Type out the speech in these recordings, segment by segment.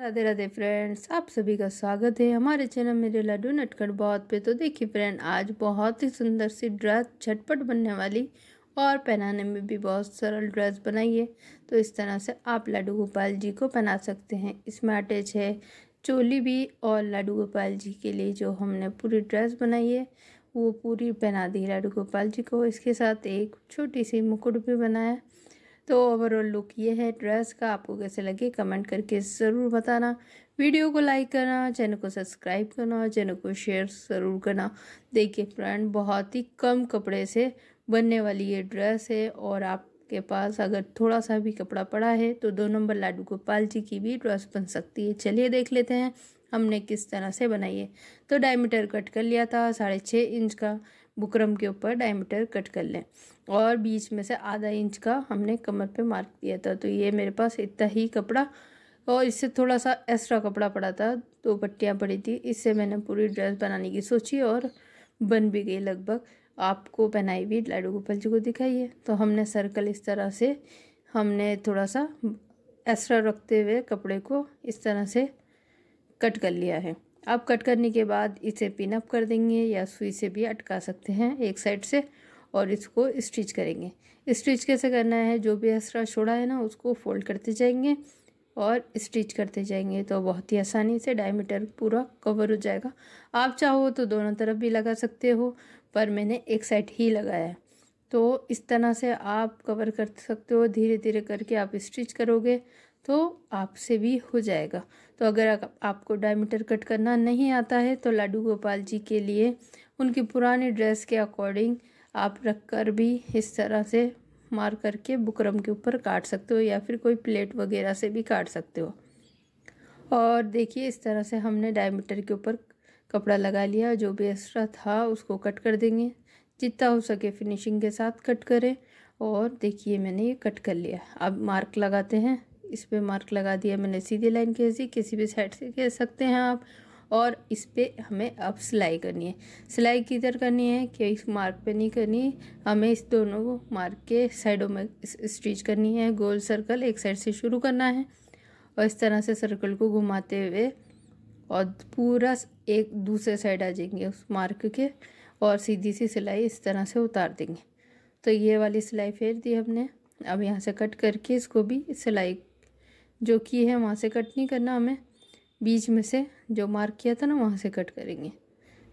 Radhe Radhe friends आप सभी का स्वागत है हमारे चैनल मेरे लड्डू नटखट बहुत पे तो देखिए फ्रेंड आज बहुत ही सुंदर सी ड्रेस झटपट बनने वाली और पहनाने में भी बहुत सरल ड्रेस बनाई है तो इस तरह से आप लड्डू गोपाल जी को पहना सकते हैं इसमें अटैच है चोली भी और लड्डू गोपाल जी के लिए जो हमने पूरी ड्रेस बनाई है वो पूरी पहना दी लड्डू गोपाल जी को इसके साथ एक छोटी सी मुकुट भी बनाया तो ओवरऑल लुक ये है ड्रेस का आपको कैसे लगे कमेंट करके ज़रूर बताना वीडियो को लाइक करना चैनल को सब्सक्राइब करना और चैनल को शेयर ज़रूर करना देखिए फ्रेंड बहुत ही कम कपड़े से बनने वाली ये ड्रेस है और आपके पास अगर थोड़ा सा भी कपड़ा पड़ा है तो दो नंबर लाडू गोपाल जी की भी ड्रेस बन सकती है चलिए देख लेते हैं हमने किस तरह से बनाई है तो डायमीटर कट कर लिया था साढ़े छः इंच का बुकरम के ऊपर डायमीटर कट कर लें और बीच में से आधा इंच का हमने कमर पे मार्क दिया था तो ये मेरे पास इतना ही कपड़ा और इससे थोड़ा सा एक्स्ट्रा कपड़ा पड़ा था दो पट्टियाँ पड़ी थी इससे मैंने पूरी ड्रेस बनाने की सोची और बन भी गई लगभग आपको पहनाई हुई लाडू गोपाल जी को दिखाई है तो हमने सर्कल इस तरह से हमने थोड़ा सा एक्स्ट्रा रखते हुए कपड़े को इस तरह से कट कर लिया है अब कट करने के बाद इसे पिन अप कर देंगे या सुई से भी अटका सकते हैं एक साइड से और इसको स्टिच करेंगे स्टिच कैसे करना है जो भी एक्स्ट्रा छोड़ा है ना उसको फोल्ड करते जाएंगे और स्टिच करते जाएंगे तो बहुत ही आसानी से डायमीटर पूरा कवर हो जाएगा आप चाहो तो दोनों तरफ भी लगा सकते हो पर मैंने एक साइड ही लगाया है तो इस तरह से आप कवर कर सकते हो धीरे धीरे करके आप स्टिच करोगे तो आपसे भी हो जाएगा तो अगर आपको डायमीटर कट करना नहीं आता है तो लाडू गोपाल जी के लिए उनकी पुरानी ड्रेस के अकॉर्डिंग आप रख कर भी इस तरह से मार करके बुकरम के ऊपर काट सकते हो या फिर कोई प्लेट वगैरह से भी काट सकते हो और देखिए इस तरह से हमने डायमीटर के ऊपर कपड़ा लगा लिया जो भी एक्स्ट्रा था उसको कट कर देंगे जितना हो सके फिनिशिंग के साथ कट करें और देखिए मैंने ये कट कर लिया अब मार्क लगाते हैं इस पर मार्क लगा दिया मैंने सीधी लाइन दी किसी भी साइड से कह सकते हैं आप और इस पर हमें अब सिलाई करनी है सिलाई किधर करनी है कि इस मार्क पे नहीं करनी है हमें इस दोनों को मार्क के साइडों में स्टिच करनी है गोल सर्कल एक साइड से शुरू करना है और इस तरह से सर्कल को घुमाते हुए और पूरा एक दूसरे साइड आ जाएंगे उस मार्क के और सीधी सी सिलाई इस तरह से उतार देंगे तो ये वाली सिलाई फेर दी हमने अब यहाँ से कट करके इसको भी सिलाई जो किए हैं वहाँ से कट नहीं करना हमें बीच में से जो मार्क किया था ना वहाँ से कट करेंगे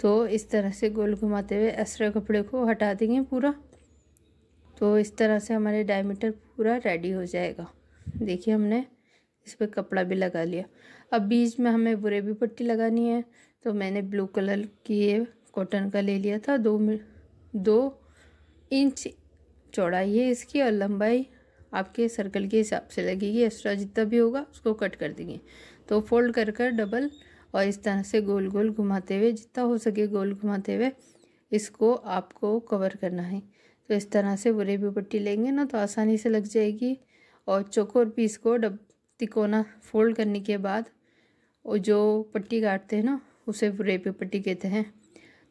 तो इस तरह से गोल घुमाते हुए एक्स्ट्रा कपड़े को हटा देंगे पूरा तो इस तरह से हमारे डायमीटर पूरा रेडी हो जाएगा देखिए हमने इस पर कपड़ा भी लगा लिया अब बीच में हमें बुरे भी पट्टी लगानी है तो मैंने ब्लू कलर की ये कॉटन का ले लिया था दो दो इंच चौड़ाई है इसकी और लंबाई आपके सर्कल के हिसाब से लगेगी एक्स्ट्रा जितना भी होगा उसको कट कर देंगे तो फोल्ड कर कर डबल और इस तरह से गोल गोल घुमाते हुए जितना हो सके गोल घुमाते हुए इसको आपको कवर करना है तो इस तरह से बुरे भी पट्टी लेंगे ना तो आसानी से लग जाएगी और चौकोर पीस को डब तिकोना फोल्ड करने के बाद और जो पट्टी काटते हैं ना उसे बुरे पे पट्टी कहते हैं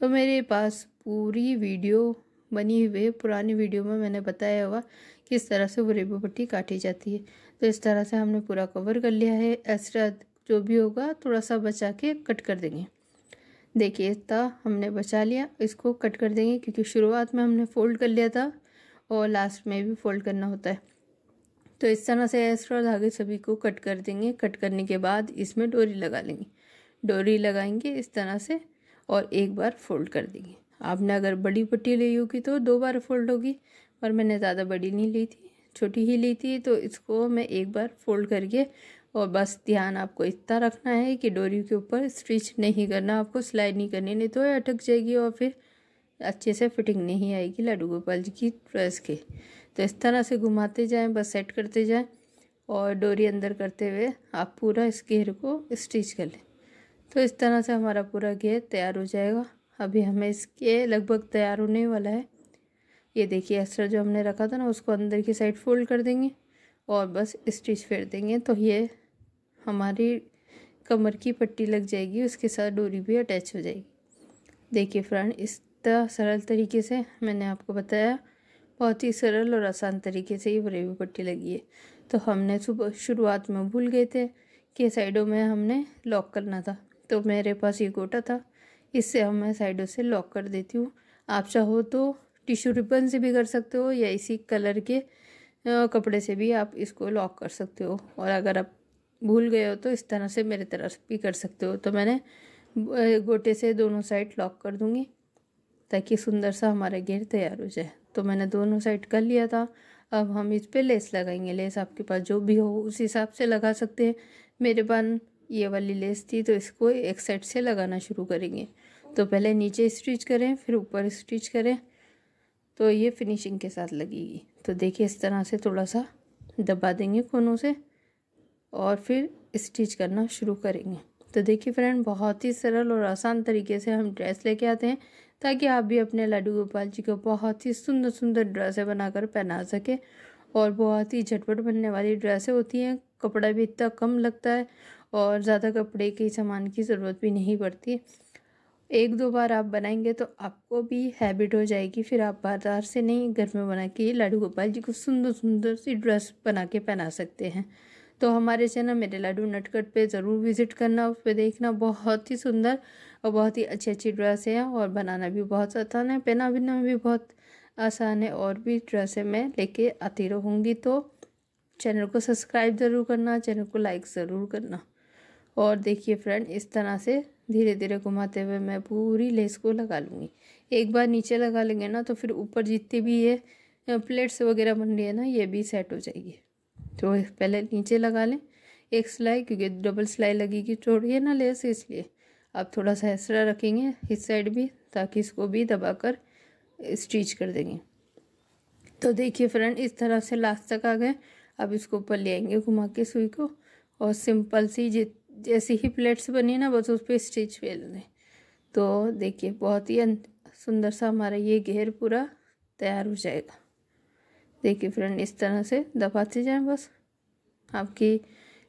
तो मेरे पास पूरी वीडियो बनी हुई है पुरानी वीडियो में मैंने बताया हुआ किस तरह से वो रेबो पट्टी काटी जाती है तो इस तरह से हमने पूरा कवर कर लिया है एक्स्ट्रा जो भी होगा थोड़ा सा बचा के कट कर देंगे देखिए इतना हमने बचा लिया इसको कट कर देंगे क्योंकि शुरुआत में हमने फ़ोल्ड कर लिया था और लास्ट में भी फ़ोल्ड करना होता है तो इस तरह से एक्स्ट्रा धागे सभी को कट कर देंगे कट करने के बाद इसमें डोरी लगा लेंगे डोरी लगाएंगे इस तरह से और एक बार फोल्ड कर देंगे आपने अगर बड़ी पट्टी ली होगी तो दो बार फोल्ड होगी और मैंने ज़्यादा बड़ी नहीं ली थी छोटी ही ली थी तो इसको मैं एक बार फोल्ड करके और बस ध्यान आपको इतना रखना है कि डोरी के ऊपर स्टिच नहीं करना आपको सिलाई नहीं करनी नहीं तो अटक जाएगी और फिर अच्छे से फिटिंग नहीं आएगी लड्डू गोपाल जी की ड्रेस के तो इस तरह से घुमाते जाएं बस सेट करते जाएं और डोरी अंदर करते हुए आप पूरा इस घेर को स्टिच कर लें तो इस तरह से हमारा पूरा घेर तैयार हो जाएगा अभी हमें इसके लगभग तैयार होने वाला है ये देखिए एक्स्ट्रा जो हमने रखा था ना उसको अंदर की साइड फोल्ड कर देंगे और बस स्टिच फेर देंगे तो ये हमारी कमर की पट्टी लग जाएगी उसके साथ डोरी भी अटैच हो जाएगी देखिए फ्रेंड इस तरह सरल तरीके से मैंने आपको बताया बहुत ही सरल और आसान तरीके से ये बरेवी पट्टी लगी है तो हमने सुबह शुरुआत में भूल गए थे कि साइडों में हमने लॉक करना था तो मेरे पास ये गोटा था इससे हम मैं साइडों से लॉक कर देती हूँ आप चाहो तो टिश्यू रिबन से भी कर सकते हो या इसी कलर के कपड़े से भी आप इसको लॉक कर सकते हो और अगर आप भूल गए हो तो इस तरह से मेरे तरफ भी कर सकते हो तो मैंने गोटे से दोनों साइड लॉक कर दूँगी ताकि सुंदर सा हमारा घेर तैयार हो जाए तो मैंने दोनों साइड कर लिया था अब हम इस पर लेस लगाएंगे लेस आपके पास जो भी हो उस हिसाब से लगा सकते हैं मेरे पास ये वाली लेस थी तो इसको एक साइड से लगाना शुरू करेंगे तो पहले नीचे स्टिच करें फिर ऊपर स्टिच करें तो ये फिनिशिंग के साथ लगेगी तो देखिए इस तरह से थोड़ा सा दबा देंगे कोनों से और फिर स्टिच करना शुरू करेंगे तो देखिए फ्रेंड बहुत ही सरल और आसान तरीके से हम ड्रेस लेके आते हैं ताकि आप भी अपने लाडू गोपाल जी को बहुत ही सुंदर सुंदर ड्रेसें बनाकर पहना सकें और बहुत ही झटपट बनने वाली ड्रेसें होती हैं कपड़ा भी इतना कम लगता है और ज़्यादा कपड़े के सामान की ज़रूरत भी नहीं पड़ती एक दो बार आप बनाएंगे तो आपको भी हैबिट हो जाएगी फिर आप बाजार से नहीं घर में बना के लाडू गोपाल जी को सुंदर सुंदर सी ड्रेस बना के पहना सकते हैं तो हमारे चैनल मेरे लाडू नटकट पे ज़रूर विज़िट करना उस पर देखना बहुत ही सुंदर और बहुत ही अच्छी अच्छी ड्रेस है और बनाना भी बहुत आसान है पहना बिना भी बहुत आसान है और भी ड्रेसें मैं लेके आती रहूँगी तो चैनल को सब्सक्राइब ज़रूर करना चैनल को लाइक ज़रूर करना और देखिए फ्रेंड इस तरह से धीरे धीरे घुमाते हुए मैं पूरी लेस को लगा लूँगी एक बार नीचे लगा लेंगे ना तो फिर ऊपर जितनी भी ये प्लेट्स वगैरह बन रही है ना ये भी सेट हो जाएगी तो पहले नीचे लगा लें एक सिलाई क्योंकि डबल सिलाई लगेगी छोड़िए ना लेस इसलिए आप थोड़ा सा एक्स्ट्रा रखेंगे इस साइड भी ताकि इसको भी दबा कर स्टिच कर देंगे तो देखिए फ्रेंड इस तरह से लास्ट तक आ गए अब इसको ऊपर ले आएंगे घुमा के सुई को और सिंपल सी जित जैसी ही प्लेट्स बनी ना बस उस पर स्टिच फेल दें तो देखिए बहुत ही सुंदर सा हमारा ये घेर पूरा तैयार हो जाएगा देखिए फ्रेंड इस तरह से दबाते जाएं बस आपके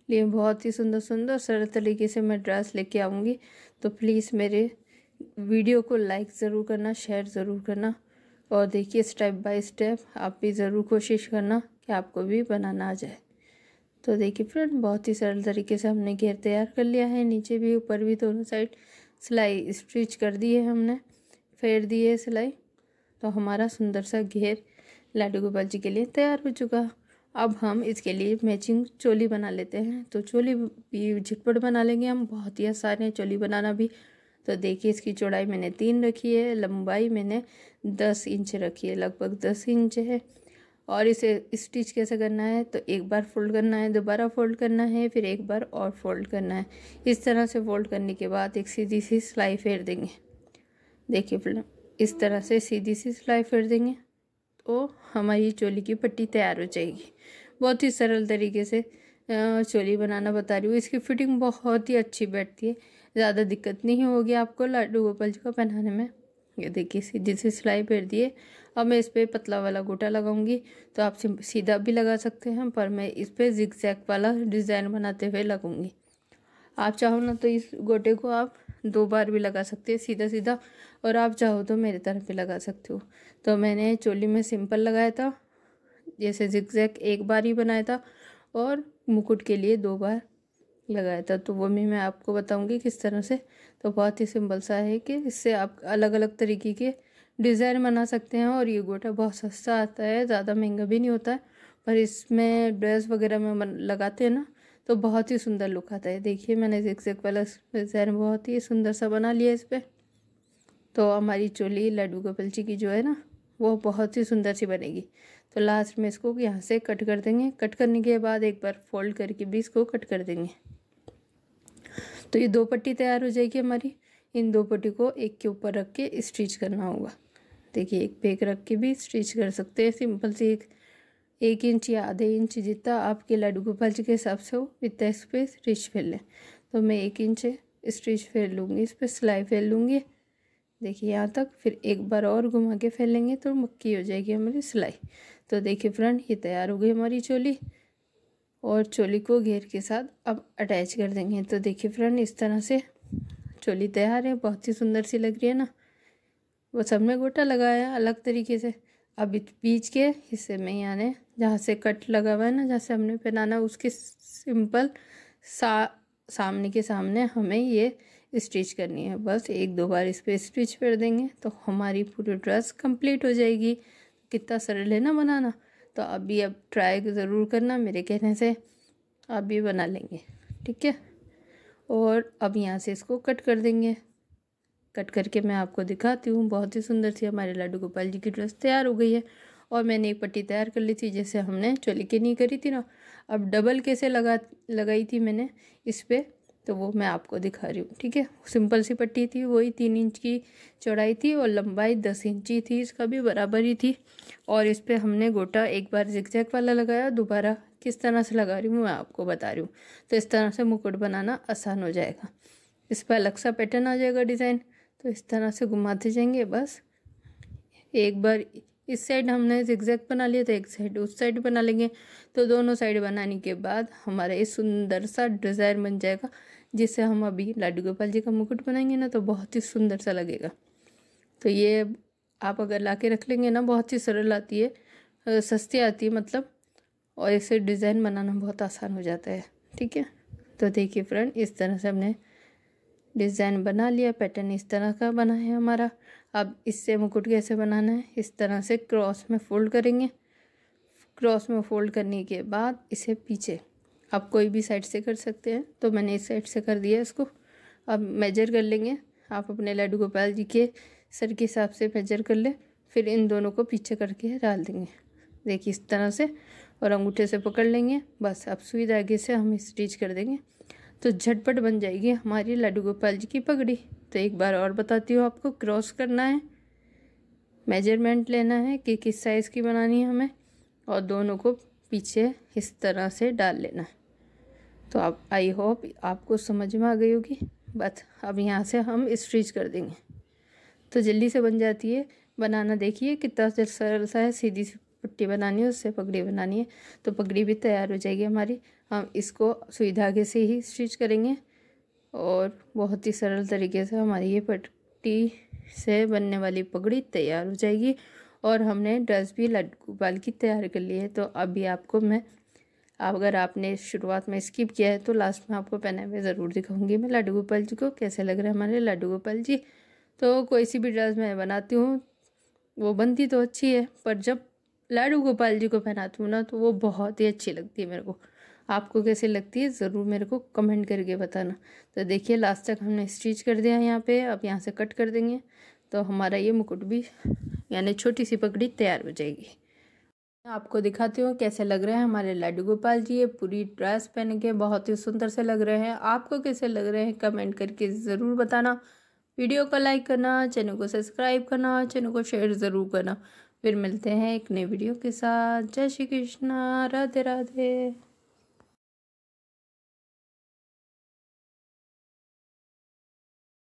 लिए बहुत ही सुंदर सुंदर सरल तरीके से मैं ड्रेस लेके आऊँगी तो प्लीज़ मेरे वीडियो को लाइक ज़रूर करना शेयर ज़रूर करना और देखिए स्टेप बाय स्टेप आप भी ज़रूर कोशिश करना कि आपको भी बनाना आ जाए तो देखिए फ्रेंड बहुत ही सरल तरीके से हमने घेर तैयार कर लिया है नीचे भी ऊपर भी दोनों साइड सिलाई स्टिच कर दी है हमने फेर दी है सिलाई तो हमारा सुंदर सा घेर लाडू गोपाल जी के लिए तैयार हो चुका अब हम इसके लिए मैचिंग चोली बना लेते हैं तो चोली भी झटपट बना लेंगे हम बहुत ही आसान है चोली बनाना भी तो देखिए इसकी चौड़ाई मैंने तीन रखी है लंबाई मैंने दस इंच रखी है लगभग दस इंच है और इसे स्टिच कैसे करना है तो एक बार फोल्ड करना है दोबारा फोल्ड करना है फिर एक बार और फोल्ड करना है इस तरह से फोल्ड करने के बाद एक सीधी सी सिलाई फेर देंगे देखिए इस तरह से सीधी सी सिलाई फेर देंगे तो हमारी चोली की पट्टी तैयार हो जाएगी बहुत ही सरल तरीके से चोली बनाना बता रही हूँ इसकी फिटिंग बहुत ही अच्छी बैठती है ज़्यादा दिक्कत नहीं होगी आपको लाडू गोपाल जी को पहनाने में ये देखिए सीधी से सिलाई फेर दिए अब मैं इस पर पतला वाला गोटा लगाऊंगी तो आप सीधा भी लगा सकते हैं पर मैं इस पर जिक जैक वाला डिज़ाइन बनाते हुए लगाऊंगी आप चाहो ना तो इस गोटे को आप दो बार भी लगा सकते हैं सीधा सीधा और आप चाहो तो मेरे तरफ भी लगा सकते हो तो मैंने चोली में सिंपल लगाया था जैसे जिक जैक एक बार ही बनाया था और मुकुट के लिए दो बार लगाया था तो वो भी मैं आपको बताऊंगी किस तरह से तो बहुत ही सिंपल सा है कि इससे आप अलग अलग तरीके के डिज़ाइन बना सकते हैं और ये गोटा बहुत सस्ता आता है ज़्यादा महंगा भी नहीं होता है पर इसमें ड्रेस वगैरह में लगाते हैं ना तो बहुत ही सुंदर लुक आता है देखिए मैंने से जिक वाला डिज़ाइन बहुत ही सुंदर सा बना लिया इस पर तो हमारी चोली लड्डू गोपलची की जो है ना वो बहुत ही सुंदर सी बनेगी तो लास्ट में इसको यहाँ से कट कर देंगे कट करने के बाद एक बार फोल्ड करके भी इसको कट कर देंगे तो ये दो पट्टी तैयार हो जाएगी हमारी इन दो पट्टी को एक के ऊपर रख के स्टिच करना होगा देखिए एक पे एक रख के भी स्टिच कर सकते हैं सिंपल से एक एक इंच या आधे इंच जितना आपके लड्डू गोपाल जी के हिसाब से हो इतना इस पर स्टिच फैल लें तो मैं एक इंच स्टिच फैल लूँगी इस पर सिलाई फैल लूँगी देखिए यहाँ तक फिर एक बार और घुमा के फैलेंगे तो मक्की हो जाएगी हमारी सिलाई तो देखिए फ्रेंड ये तैयार हो गई हमारी चोली और चोली को घेर के साथ अब अटैच कर देंगे तो देखिए फ्रेंड इस तरह से चोली तैयार है बहुत ही सुंदर सी लग रही है ना वो सब में गोटा लगाया है अलग तरीके से अब बीच के हिस्से में यानी जहाँ से कट लगा हुआ है ना जहाँ से हमने पहनाना उसके सिंपल सा सामने के सामने हमें ये स्टिच करनी है बस एक दो बार इस पर स्टिच कर देंगे तो हमारी पूरी ड्रेस कंप्लीट हो जाएगी कितना सरल है ना बनाना तो आप भी अब ट्राई ज़रूर करना मेरे कहने से आप भी बना लेंगे ठीक है और अब यहाँ से इसको कट कर देंगे कट करके मैं आपको दिखाती हूँ बहुत ही सुंदर सी हमारे लाडू गोपाल जी की ड्रेस तैयार हो गई है और मैंने एक पट्टी तैयार कर ली थी जैसे हमने चोली के नहीं करी थी ना अब डबल कैसे लगा लगाई थी मैंने इस पर तो वो मैं आपको दिखा रही हूँ ठीक है सिंपल सी पट्टी थी वही तीन इंच की चौड़ाई थी और लंबाई दस इंची थी इसका भी बराबर ही थी और इस पर हमने गोटा एक बार जिकजैक वाला लगाया दोबारा किस तरह से लगा रही हूँ मैं आपको बता रही हूँ तो इस तरह से मुकुट बनाना आसान हो जाएगा इस पर अलग सा पैटर्न आ जाएगा डिज़ाइन तो इस तरह से घुमाते जाएंगे बस एक बार इस साइड हमने जिक्जैक बना लिया तो एक साइड उस साइड बना लेंगे तो दोनों साइड बनाने के बाद हमारा ये सुंदर सा डिज़ाइन बन जाएगा जिससे हम अभी लाडू गोपाल जी का मुकुट बनाएंगे ना तो बहुत ही सुंदर सा लगेगा तो ये आप अगर ला के रख लेंगे ना बहुत ही सरल आती है सस्ती आती है मतलब और इसे डिज़ाइन बनाना बहुत आसान हो जाता है ठीक है तो देखिए फ्रेंड इस तरह से हमने डिज़ाइन बना लिया पैटर्न इस तरह का बना है हमारा अब इससे मुकुट कैसे बनाना है इस तरह से क्रॉस में फोल्ड करेंगे क्रॉस में फोल्ड करने के बाद इसे पीछे आप कोई भी साइड से कर सकते हैं तो मैंने इस साइड से कर दिया इसको अब मेजर कर लेंगे आप अपने लड्डू गोपाल जी के सर के हिसाब से मेजर कर लें फिर इन दोनों को पीछे करके डाल देंगे देखिए इस तरह से और अंगूठे से पकड़ लेंगे बस अब सुई धागे से हम स्टिच कर देंगे तो झटपट बन जाएगी हमारी लड्डू गोपाल जी की पगड़ी तो एक बार और बताती हूँ आपको क्रॉस करना है मेजरमेंट लेना है कि किस साइज़ की बनानी है हमें और दोनों को पीछे इस तरह से डाल लेना है तो आप आई होप आपको समझ में आ गई होगी बस अब यहाँ से हम स्ट्रीच कर देंगे तो जल्दी से बन जाती है बनाना देखिए कितना सरल सा है सीधी सी पट्टी बनानी है उससे पगड़ी बनानी है तो पगड़ी भी तैयार हो जाएगी हमारी हम इसको सुई धागे से ही स्टिच करेंगे और बहुत ही सरल तरीके से हमारी ये पट्टी से बनने वाली पगड़ी तैयार हो जाएगी और हमने ड्रेस भी लड्डू बाल की तैयार कर ली है तो अभी आपको मैं आप अगर आपने शुरुआत में स्किप किया है तो लास्ट में आपको पहनाए हुए ज़रूर दिखाऊंगी मैं लड्डू गोपाल जी को कैसे लग रहे हैं हमारे लड्डू गोपाल जी तो कोई सी भी ड्रेस मैं बनाती हूँ वो बनती तो अच्छी है पर जब लाडू गोपाल जी को पहनाती हूँ ना तो वो बहुत ही अच्छी लगती है मेरे को आपको कैसे लगती है ज़रूर मेरे को कमेंट करके बताना तो देखिए लास्ट तक हमने स्टिच कर दिया है यहाँ पर अब यहाँ से कट कर देंगे तो हमारा ये मुकुट भी यानी छोटी सी पगड़ी तैयार हो जाएगी आपको दिखाती हूँ कैसे लग रहे हैं हमारे लड्डू गोपाल जी ये पूरी ड्रेस पहन के बहुत ही सुंदर से लग रहे हैं आपको कैसे लग रहे हैं कमेंट करके ज़रूर बताना वीडियो को लाइक करना चैनल को सब्सक्राइब करना चैनल को शेयर ज़रूर करना फिर मिलते हैं एक नए वीडियो के साथ जय श्री कृष्णा राधे राधे